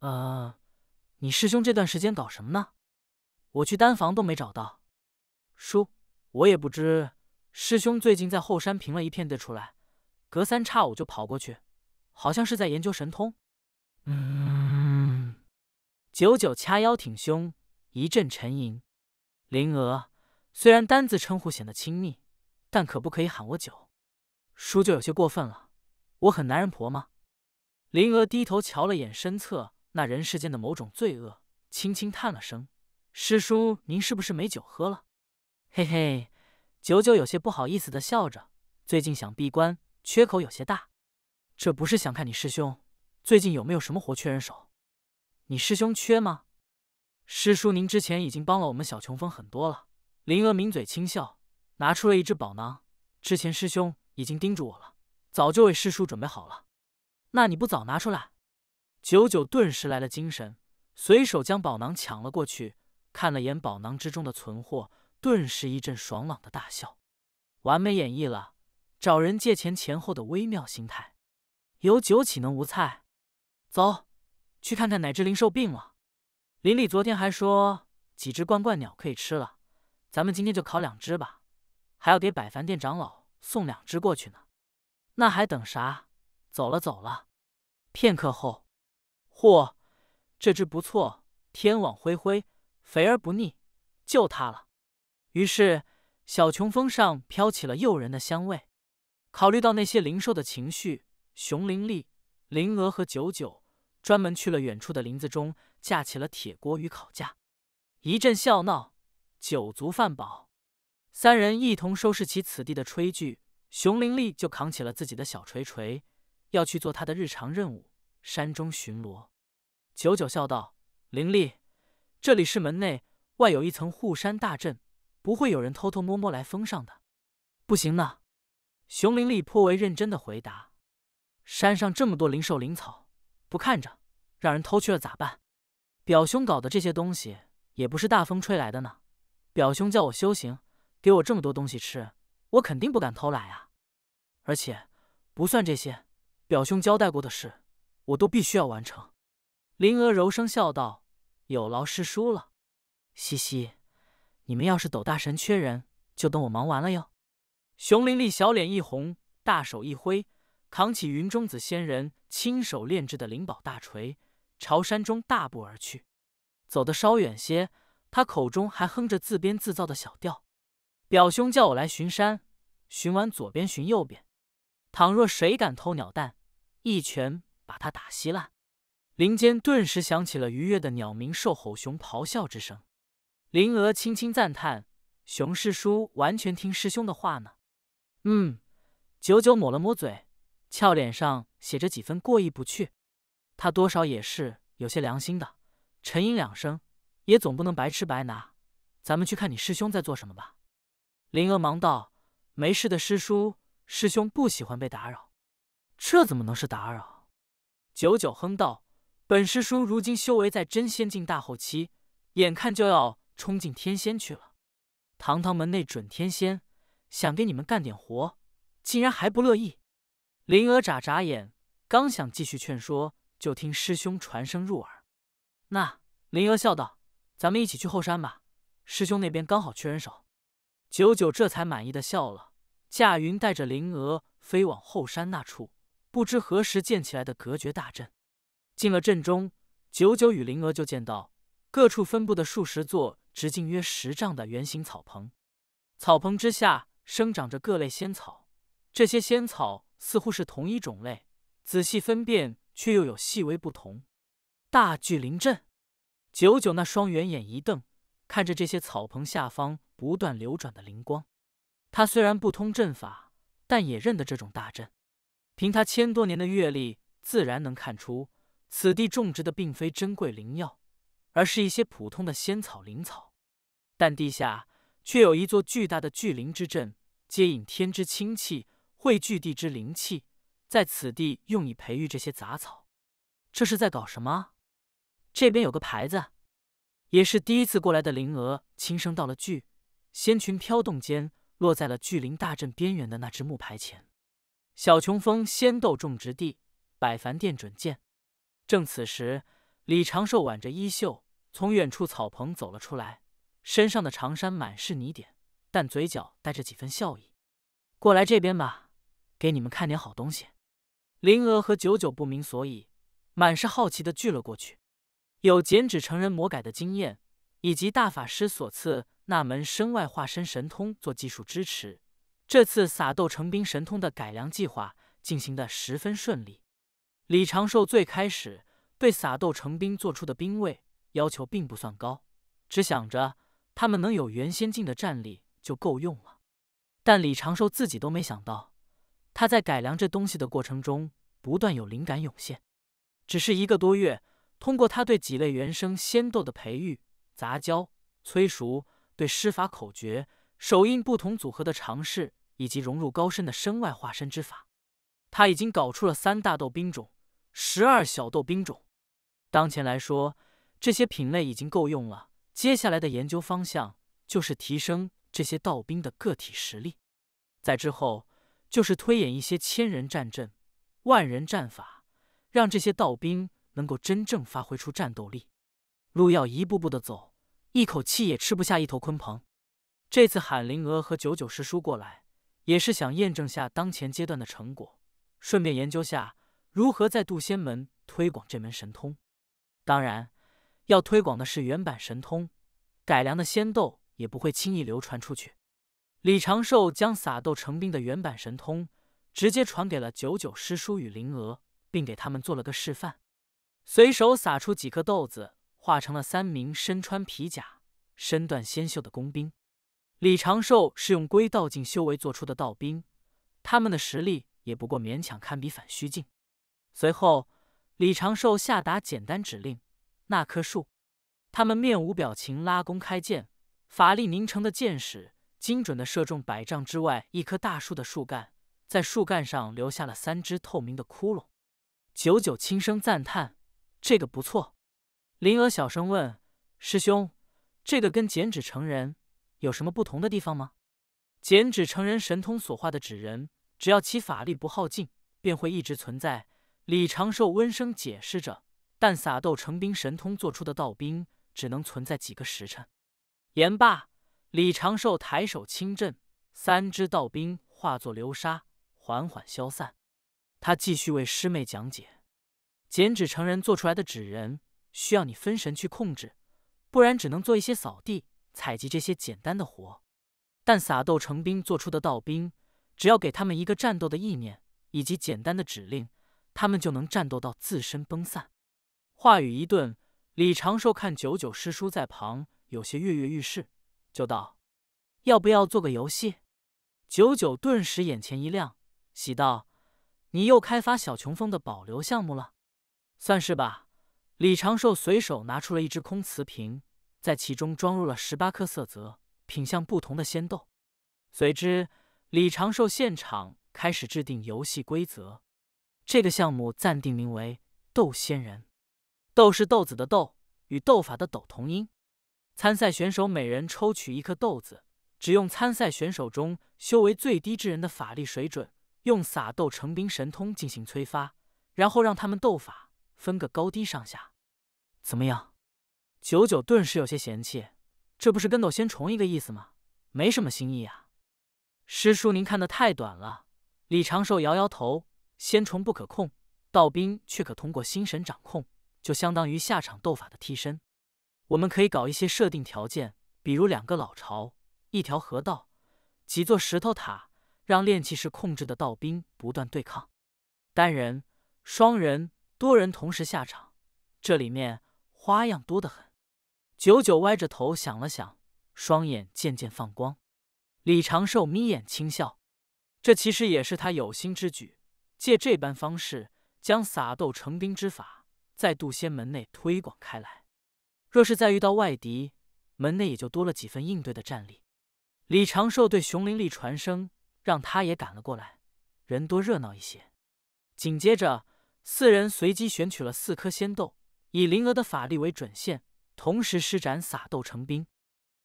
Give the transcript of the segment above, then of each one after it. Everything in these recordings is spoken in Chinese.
呃，你师兄这段时间搞什么呢？我去丹房都没找到。叔，我也不知。师兄最近在后山平了一片地出来，隔三差五就跑过去，好像是在研究神通。嗯。九九掐腰挺胸，一阵沉吟。灵娥，虽然单字称呼显得亲密，但可不可以喊我九叔？就有些过分了。我很男人婆吗？灵娥低头瞧了眼身侧。那人世间的某种罪恶，轻轻叹了声：“师叔，您是不是没酒喝了？”嘿嘿，九九有些不好意思的笑着：“最近想闭关，缺口有些大。这不是想看你师兄最近有没有什么活缺人手？你师兄缺吗？”师叔，您之前已经帮了我们小琼峰很多了。林娥抿嘴轻笑，拿出了一只宝囊。之前师兄已经叮嘱我了，早就为师叔准备好了。那你不早拿出来？九九顿时来了精神，随手将宝囊抢了过去，看了眼宝囊之中的存货，顿时一阵爽朗的大笑，完美演绎了找人借钱前后的微妙心态。有酒岂能无菜？走，去看看哪只灵兽病了。林立昨天还说几只罐罐鸟可以吃了，咱们今天就烤两只吧。还要给百凡殿长老送两只过去呢。那还等啥？走了走了。片刻后。嚯，这只不错，天网恢恢，肥而不腻，就它了。于是，小琼峰上飘起了诱人的香味。考虑到那些灵兽的情绪，熊灵力、灵鹅和九九专门去了远处的林子中，架起了铁锅与烤架。一阵笑闹，酒足饭饱，三人一同收拾起此地的炊具。熊灵力就扛起了自己的小锤锤，要去做他的日常任务。山中巡逻，九九笑道：“灵力，这里是门内外有一层护山大阵，不会有人偷偷摸摸来封上的。”“不行呢。”熊灵力颇为认真的回答：“山上这么多灵兽灵草，不看着让人偷去了咋办？表兄搞的这些东西也不是大风吹来的呢。表兄叫我修行，给我这么多东西吃，我肯定不敢偷懒啊。而且不算这些，表兄交代过的事。”我都必须要完成，林娥柔声笑道：“有劳师叔了，嘻嘻，你们要是斗大神缺人，就等我忙完了哟。”熊玲力小脸一红，大手一挥，扛起云中子仙人亲手炼制的灵宝大锤，朝山中大步而去。走得稍远些，他口中还哼着自编自造的小调：“表兄叫我来巡山，巡完左边巡右边，倘若谁敢偷鸟蛋，一拳。”把他打稀烂，林间顿时响起了愉悦的鸟鸣、兽吼、熊咆哮之声。林娥轻轻赞叹：“熊师叔完全听师兄的话呢。”“嗯。”九九抹了抹嘴，俏脸上写着几分过意不去。他多少也是有些良心的，沉吟两声，也总不能白吃白拿。咱们去看你师兄在做什么吧。林娥忙道：“没事的，师叔，师兄不喜欢被打扰。”这怎么能是打扰？九九哼道：“本师叔如今修为在真仙境大后期，眼看就要冲进天仙去了。堂堂门内准天仙，想给你们干点活，竟然还不乐意。”灵娥眨眨眼，刚想继续劝说，就听师兄传声入耳。那灵娥笑道：“咱们一起去后山吧，师兄那边刚好缺人手。”九九这才满意的笑了，驾云带着灵娥飞往后山那处。不知何时建起来的隔绝大阵，进了阵中，九九与灵娥就见到各处分布的数十座直径约十丈的圆形草棚，草棚之下生长着各类仙草，这些仙草似乎是同一种类，仔细分辨却又有细微不同。大聚灵阵，九九那双圆眼一瞪，看着这些草棚下方不断流转的灵光，他虽然不通阵法，但也认得这种大阵。凭他千多年的阅历，自然能看出此地种植的并非珍贵灵药，而是一些普通的仙草灵草。但地下却有一座巨大的巨灵之阵，接引天之清气，汇聚地之灵气，在此地用以培育这些杂草。这是在搞什么？这边有个牌子。也是第一次过来的灵娥轻声道了句，仙裙飘动间落在了巨灵大阵边缘的那只木牌前。小琼峰仙豆种植地，百凡殿准见。正此时，李长寿挽着衣袖从远处草棚走了出来，身上的长衫满是泥点，但嘴角带着几分笑意。过来这边吧，给你们看点好东西。灵娥和九九不明所以，满是好奇的聚了过去。有剪纸成人魔改的经验，以及大法师所赐那门身外化身神通做技术支持。这次撒豆成兵神通的改良计划进行的十分顺利。李长寿最开始对撒豆成兵做出的兵位要求并不算高，只想着他们能有原仙境的战力就够用了。但李长寿自己都没想到，他在改良这东西的过程中不断有灵感涌现。只是一个多月，通过他对几类原生仙豆的培育、杂交、催熟，对施法口诀。手印不同组合的尝试，以及融入高深的身外化身之法，他已经搞出了三大斗兵种，十二小斗兵种。当前来说，这些品类已经够用了。接下来的研究方向就是提升这些道兵的个体实力，在之后就是推演一些千人战阵、万人战法，让这些道兵能够真正发挥出战斗力。路要一步步的走，一口气也吃不下一头鲲鹏。这次喊灵娥和九九师叔过来，也是想验证下当前阶段的成果，顺便研究下如何在渡仙门推广这门神通。当然，要推广的是原版神通，改良的仙豆也不会轻易流传出去。李长寿将撒豆成兵的原版神通直接传给了九九师叔与灵娥，并给他们做了个示范，随手撒出几颗豆子，化成了三名身穿皮甲、身段纤秀的工兵。李长寿是用归道境修为做出的道兵，他们的实力也不过勉强堪比反虚境。随后，李长寿下达简单指令：“那棵树。”他们面无表情，拉弓开箭，法力凝成的箭矢精准地射中百丈之外一棵大树的树干，在树干上留下了三只透明的窟窿。九九轻声赞叹：“这个不错。”林娥小声问：“师兄，这个跟剪纸成人？”有什么不同的地方吗？剪纸成人神通所化的纸人，只要其法力不耗尽，便会一直存在。李长寿温声解释着，但撒豆成兵神通做出的道兵，只能存在几个时辰。言罢，李长寿抬手轻震，三只道兵化作流沙，缓缓消散。他继续为师妹讲解：剪纸成人做出来的纸人，需要你分神去控制，不然只能做一些扫地。采集这些简单的活，但撒豆成兵做出的道兵，只要给他们一个战斗的意念以及简单的指令，他们就能战斗到自身崩散。话语一顿，李长寿看九九师叔在旁有些跃跃欲试，就道：“要不要做个游戏？”九九顿时眼前一亮，喜道：“你又开发小琼峰的保留项目了？算是吧。”李长寿随手拿出了一只空瓷瓶。在其中装入了十八颗色泽、品相不同的仙豆。随之，李长寿现场开始制定游戏规则。这个项目暂定名为“斗仙人”。斗是豆子的斗，与斗法的斗同音。参赛选手每人抽取一颗豆子，只用参赛选手中修为最低之人的法力水准，用撒豆成兵神通进行催发，然后让他们斗法，分个高低上下。怎么样？九九顿时有些嫌弃，这不是跟斗仙虫一个意思吗？没什么新意啊！师叔，您看的太短了。李长寿摇摇头，仙虫不可控，道兵却可通过心神掌控，就相当于下场斗法的替身。我们可以搞一些设定条件，比如两个老巢、一条河道、几座石头塔，让炼气士控制的道兵不断对抗，单人、双人、多人同时下场，这里面花样多得很。九九歪着头想了想，双眼渐渐放光。李长寿眯眼轻笑，这其实也是他有心之举，借这般方式将撒豆成兵之法在渡仙门内推广开来。若是再遇到外敌，门内也就多了几分应对的战力。李长寿对熊灵力传声，让他也赶了过来，人多热闹一些。紧接着，四人随机选取了四颗仙豆，以灵娥的法力为准线。同时施展撒豆成兵。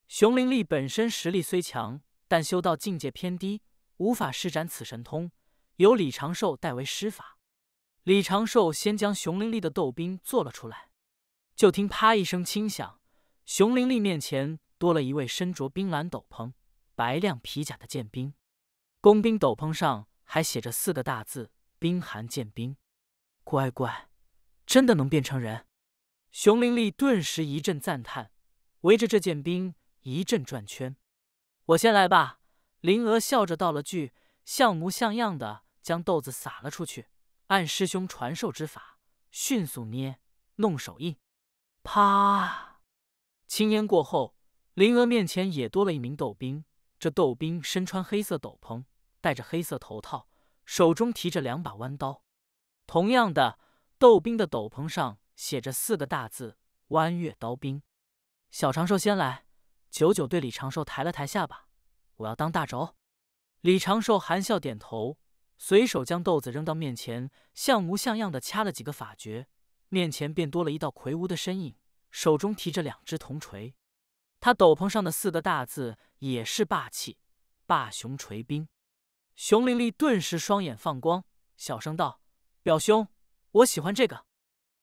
熊灵力本身实力虽强，但修道境界偏低，无法施展此神通，由李长寿代为施法。李长寿先将熊灵力的豆兵做了出来，就听啪一声轻响，熊灵力面前多了一位身着冰蓝斗篷、白亮皮甲的剑兵。工兵斗篷上还写着四个大字：冰寒剑兵。乖乖，真的能变成人！熊玲丽顿时一阵赞叹，围着这件兵一阵转圈。我先来吧，林娥笑着道了句，像模像样的将豆子撒了出去，按师兄传授之法，迅速捏弄手印。啪，青烟过后，林娥面前也多了一名豆兵。这豆兵身穿黑色斗篷，戴着黑色头套，手中提着两把弯刀。同样的，豆兵的斗篷上。写着四个大字“弯月刀兵”。小长寿先来，九九对李长寿抬了抬下巴：“我要当大轴。”李长寿含笑点头，随手将豆子扔到面前，像模像样的掐了几个法诀，面前便多了一道魁梧的身影，手中提着两只铜锤。他斗篷上的四个大字也是霸气“霸雄锤兵”。熊玲玲顿时双眼放光，小声道：“表兄，我喜欢这个。”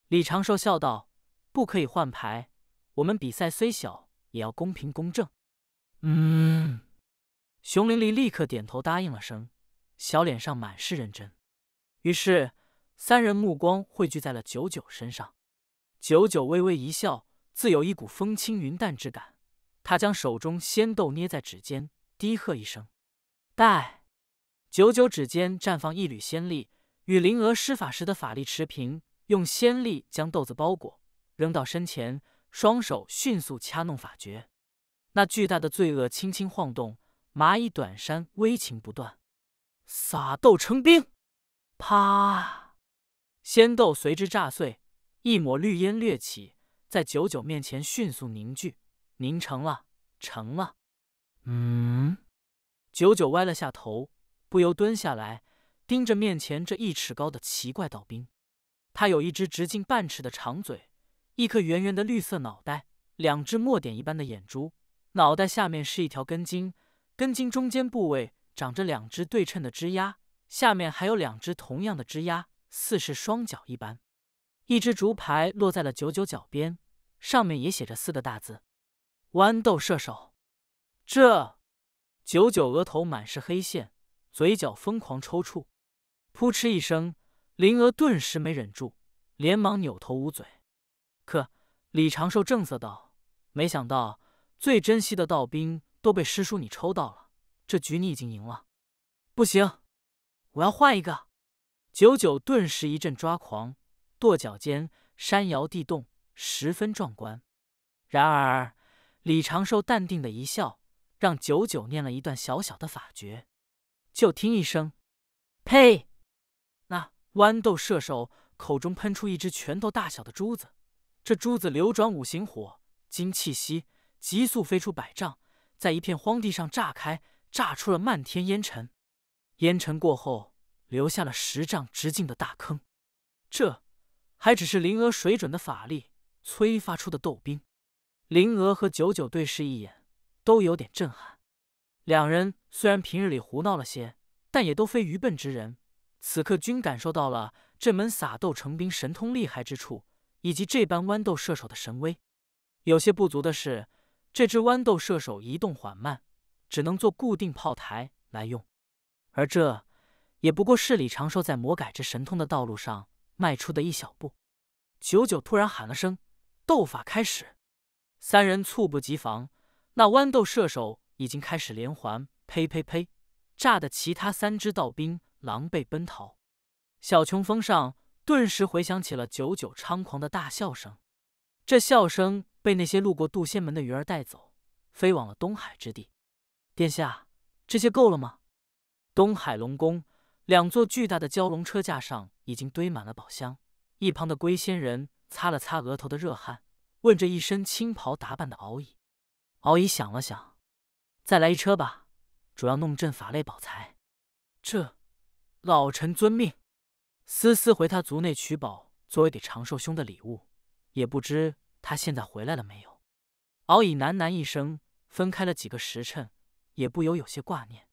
李长寿笑道：“不可以换牌，我们比赛虽小，也要公平公正。”嗯，熊玲玲立刻点头答应了声，小脸上满是认真。于是三人目光汇聚在了九九身上。九九微微一笑，自有一股风轻云淡之感。他将手中仙豆捏在指尖，低喝一声：“待！”九九指尖绽放一缕仙力，与灵娥施法时的法力持平。用仙力将豆子包裹，扔到身前，双手迅速掐弄法诀。那巨大的罪恶轻轻晃动，蚂蚁短衫微情不断。撒豆成兵，啪！仙豆随之炸碎，一抹绿烟掠起，在九九面前迅速凝聚，凝成了，成了。嗯。九九歪了下头，不由蹲下来，盯着面前这一尺高的奇怪道兵。它有一只直径半尺的长嘴，一颗圆圆的绿色脑袋，两只墨点一般的眼珠，脑袋下面是一条根茎，根茎中间部位长着两只对称的枝丫，下面还有两只同样的枝丫，似是双脚一般。一只竹牌落在了九九脚边，上面也写着四个大字：“豌豆射手。”这，九九额头满是黑线，嘴角疯狂抽搐，扑哧一声。灵娥顿时没忍住，连忙扭头捂嘴。可李长寿正色道：“没想到最珍惜的道兵都被师叔你抽到了，这局你已经赢了。不行，我要换一个。”九九顿时一阵抓狂，跺脚间山摇地动，十分壮观。然而李长寿淡定的一笑，让九九念了一段小小的法诀，就听一声“呸”。豌豆射手口中喷出一只拳头大小的珠子，这珠子流转五行火金气息，急速飞出百丈，在一片荒地上炸开，炸出了漫天烟尘。烟尘过后，留下了十丈直径的大坑。这还只是灵娥水准的法力催发出的斗兵。灵娥和九九对视一眼，都有点震撼。两人虽然平日里胡闹了些，但也都非愚笨之人。此刻均感受到了这门撒豆成兵神通厉害之处，以及这般豌豆射手的神威。有些不足的是，这只豌豆射手移动缓慢，只能做固定炮台来用。而这也不过是李长寿在魔改之神通的道路上迈出的一小步。九九突然喊了声：“斗法开始！”三人猝不及防，那豌豆射手已经开始连环，呸呸呸，炸的其他三只道兵。狼狈奔逃，小琼峰上顿时回响起了久久猖狂的大笑声。这笑声被那些路过渡仙门的鱼儿带走，飞往了东海之地。殿下，这些够了吗？东海龙宫，两座巨大的蛟龙车架上已经堆满了宝箱。一旁的龟仙人擦了擦额头的热汗，问着一身青袍打扮的敖乙：“敖乙想了想，再来一车吧，主要弄阵法类宝材。”这。老臣遵命。思思回他族内取宝，作为给长寿兄的礼物。也不知他现在回来了没有。敖乙喃喃一声，分开了几个时辰，也不由有些挂念。